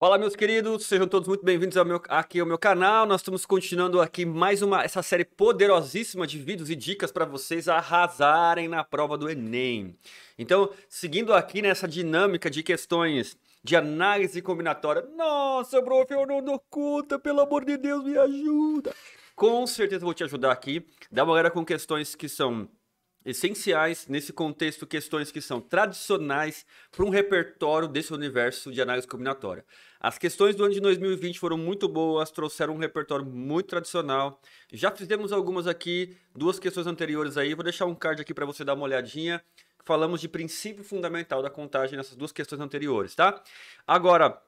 Fala, meus queridos, sejam todos muito bem-vindos aqui ao meu canal. Nós estamos continuando aqui mais uma essa série poderosíssima de vídeos e dicas para vocês arrasarem na prova do Enem. Então, seguindo aqui nessa dinâmica de questões de análise combinatória. Nossa, prof, eu não dou conta, pelo amor de Deus, me ajuda. Com certeza vou te ajudar aqui. Dá uma olhada com questões que são essenciais nesse contexto, questões que são tradicionais para um repertório desse universo de análise combinatória. As questões do ano de 2020 foram muito boas, trouxeram um repertório muito tradicional. Já fizemos algumas aqui, duas questões anteriores aí, vou deixar um card aqui para você dar uma olhadinha. Falamos de princípio fundamental da contagem nessas duas questões anteriores, tá? Agora,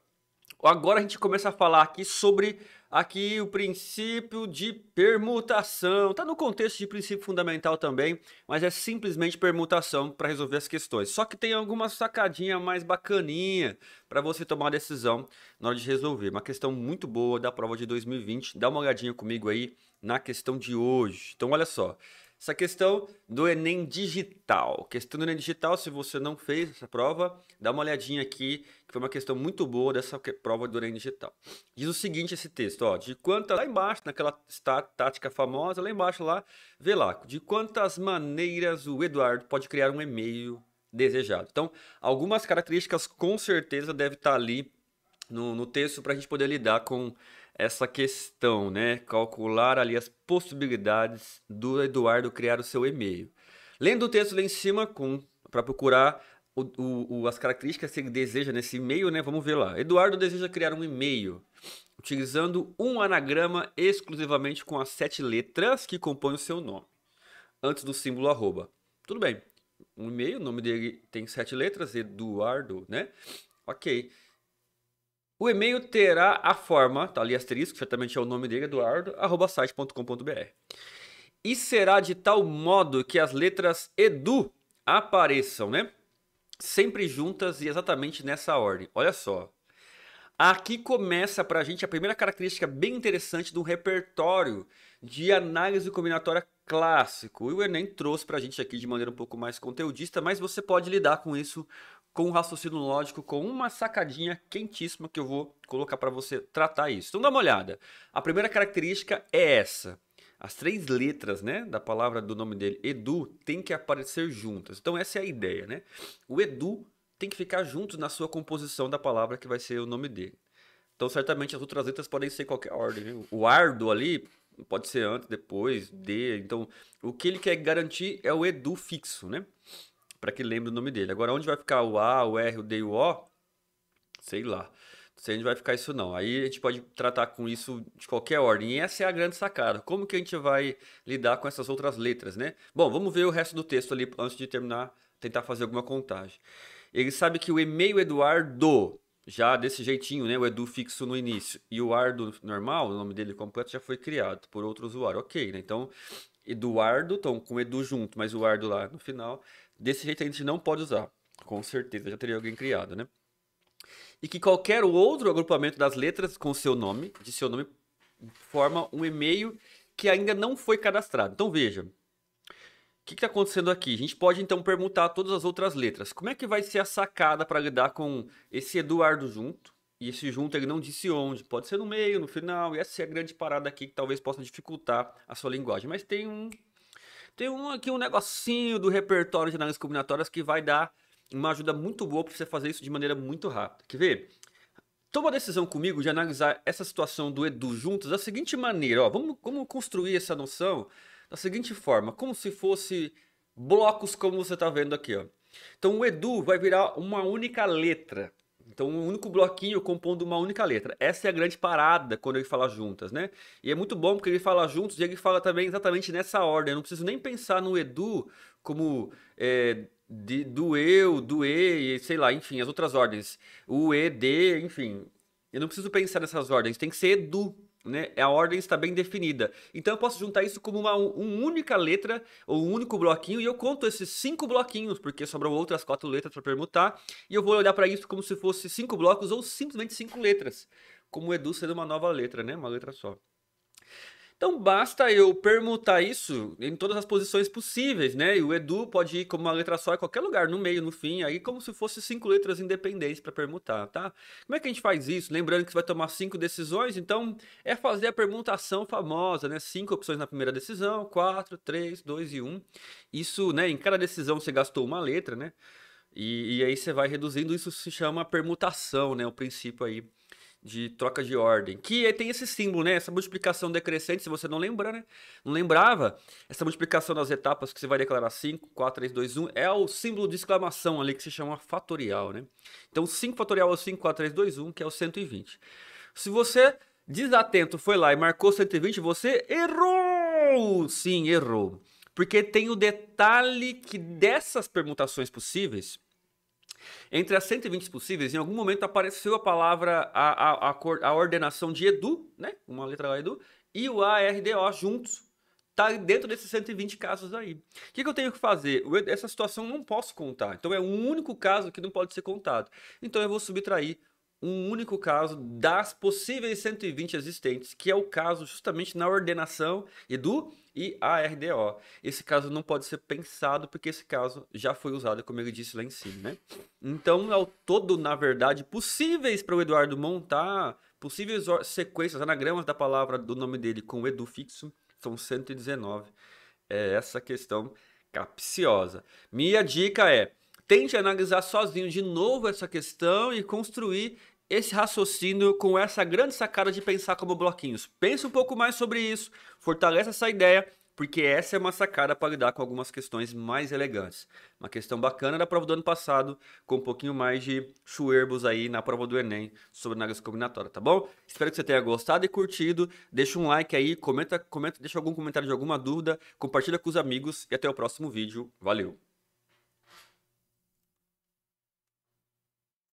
Agora a gente começa a falar aqui sobre aqui o princípio de permutação. Está no contexto de princípio fundamental também, mas é simplesmente permutação para resolver as questões. Só que tem alguma sacadinha mais bacaninha para você tomar uma decisão na hora de resolver. Uma questão muito boa da prova de 2020. Dá uma olhadinha comigo aí na questão de hoje. Então olha só. Essa questão do Enem digital. Questão do Enem digital, se você não fez essa prova, dá uma olhadinha aqui, que foi uma questão muito boa dessa prova do Enem digital. Diz o seguinte esse texto, ó, de quantas lá embaixo, naquela tática famosa, lá embaixo lá, vê lá, de quantas maneiras o Eduardo pode criar um e-mail desejado. Então, algumas características com certeza deve estar tá ali no, no texto para a gente poder lidar com essa questão, né? Calcular ali as possibilidades do Eduardo criar o seu e-mail. Lendo o texto lá em cima com para procurar o, o, o, as características que ele deseja nesse e-mail, né? Vamos ver lá. Eduardo deseja criar um e-mail utilizando um anagrama exclusivamente com as sete letras que compõem o seu nome, antes do símbolo arroba. Tudo bem. Um e-mail, o nome dele tem sete letras, Eduardo, né? Ok. O e-mail terá a forma, tá ali asterisco, certamente é o nome dele, Eduardo, arroba site.com.br. E será de tal modo que as letras Edu apareçam, né? Sempre juntas e exatamente nessa ordem. Olha só. Aqui começa para a gente a primeira característica bem interessante do repertório de análise combinatória clássico. E o Enem trouxe para a gente aqui de maneira um pouco mais conteudista, mas você pode lidar com isso com um raciocínio lógico, com uma sacadinha quentíssima que eu vou colocar para você tratar isso. Então dá uma olhada. A primeira característica é essa. As três letras, né, da palavra do nome dele, Edu, tem que aparecer juntas. Então essa é a ideia, né? O Edu tem que ficar juntos na sua composição da palavra que vai ser o nome dele. Então certamente as outras letras podem ser qualquer ordem. Né? O Ardo ali pode ser antes, depois, de. Então o que ele quer garantir é o Edu fixo, né? para que lembre o nome dele. Agora, onde vai ficar o A, o R, o D e o O? Sei lá. Não sei onde vai ficar isso não. Aí a gente pode tratar com isso de qualquer ordem. E essa é a grande sacada. Como que a gente vai lidar com essas outras letras, né? Bom, vamos ver o resto do texto ali antes de terminar, tentar fazer alguma contagem. Ele sabe que o e-mail Eduardo, já desse jeitinho, né? O Edu fixo no início e o Ardo normal, o nome dele completo, já foi criado por outro usuário. Ok, né? Então Eduardo, então com Edu junto, mas o Ardo lá no final. Desse jeito a gente não pode usar, com certeza, já teria alguém criado, né? E que qualquer outro agrupamento das letras com seu nome, de seu nome, forma um e-mail que ainda não foi cadastrado. Então veja, o que está acontecendo aqui? A gente pode então a todas as outras letras. Como é que vai ser a sacada para lidar com esse Eduardo junto? E esse junto ele não disse onde. Pode ser no meio, no final. E essa é a grande parada aqui que talvez possa dificultar a sua linguagem. Mas tem um. Tem um aqui um negocinho do repertório de análises combinatórias que vai dar uma ajuda muito boa para você fazer isso de maneira muito rápida. Quer ver? Toma a decisão comigo de analisar essa situação do Edu juntos da seguinte maneira. Ó, vamos, vamos construir essa noção da seguinte forma, como se fosse blocos como você está vendo aqui. Ó. Então o Edu vai virar uma única letra. Então, um único bloquinho compondo uma única letra. Essa é a grande parada quando ele fala juntas, né? E é muito bom porque ele fala juntos e ele fala também exatamente nessa ordem. Eu não preciso nem pensar no Edu como é, de, do eu, do e, sei lá, enfim, as outras ordens. O, E, D, enfim. Eu não preciso pensar nessas ordens. Tem que ser Edu, né? A ordem está bem definida. Então eu posso juntar isso como uma, uma única letra ou um único bloquinho e eu conto esses cinco bloquinhos, porque sobram outras quatro letras para permutar, e eu vou olhar para isso como se fosse cinco blocos ou simplesmente cinco letras, como o Edu sendo uma nova letra, né? Uma letra só. Então basta eu permutar isso em todas as posições possíveis, né? E o Edu pode ir como uma letra só em qualquer lugar, no meio, no fim, aí como se fosse cinco letras independentes para permutar, tá? Como é que a gente faz isso? Lembrando que você vai tomar cinco decisões, então é fazer a permutação famosa, né? Cinco opções na primeira decisão, quatro, três, dois e um. Isso, né? Em cada decisão você gastou uma letra, né? E, e aí você vai reduzindo, isso se chama permutação, né? O princípio aí de troca de ordem, que é, tem esse símbolo, né? Essa multiplicação decrescente, se você não lembra, né? Não lembrava, essa multiplicação das etapas que você vai declarar 5, 4, 3, 2, 1, é o símbolo de exclamação ali que se chama fatorial, né? Então 5 fatorial é o 5, 4, 3, 2, 1, que é o 120. Se você desatento foi lá e marcou 120, você errou! Sim, errou. Porque tem o detalhe que dessas permutações possíveis, entre as 120 possíveis, em algum momento apareceu a palavra, a, a, a ordenação de Edu, né? Uma letra lá, Edu, e o ARDO juntos. Tá dentro desses 120 casos aí. O que, que eu tenho que fazer? Essa situação não posso contar. Então é um único caso que não pode ser contado. Então eu vou subtrair um único caso das possíveis 120 existentes, que é o caso justamente na ordenação e do e ARDO. Esse caso não pode ser pensado porque esse caso já foi usado, como ele disse lá em cima, né? Então, ao todo, na verdade, possíveis para o Eduardo montar possíveis sequências, anagramas da palavra do nome dele com o edu fixo, são 119. É essa questão capciosa. Minha dica é tente analisar sozinho de novo essa questão e construir esse raciocínio com essa grande sacada de pensar como bloquinhos. Pense um pouco mais sobre isso, fortaleça essa ideia, porque essa é uma sacada para lidar com algumas questões mais elegantes. Uma questão bacana da prova do ano passado, com um pouquinho mais de chuerbos aí na prova do Enem sobre análise combinatória, tá bom? Espero que você tenha gostado e curtido. Deixa um like aí, comenta, comenta, deixa algum comentário de alguma dúvida, compartilha com os amigos e até o próximo vídeo. Valeu!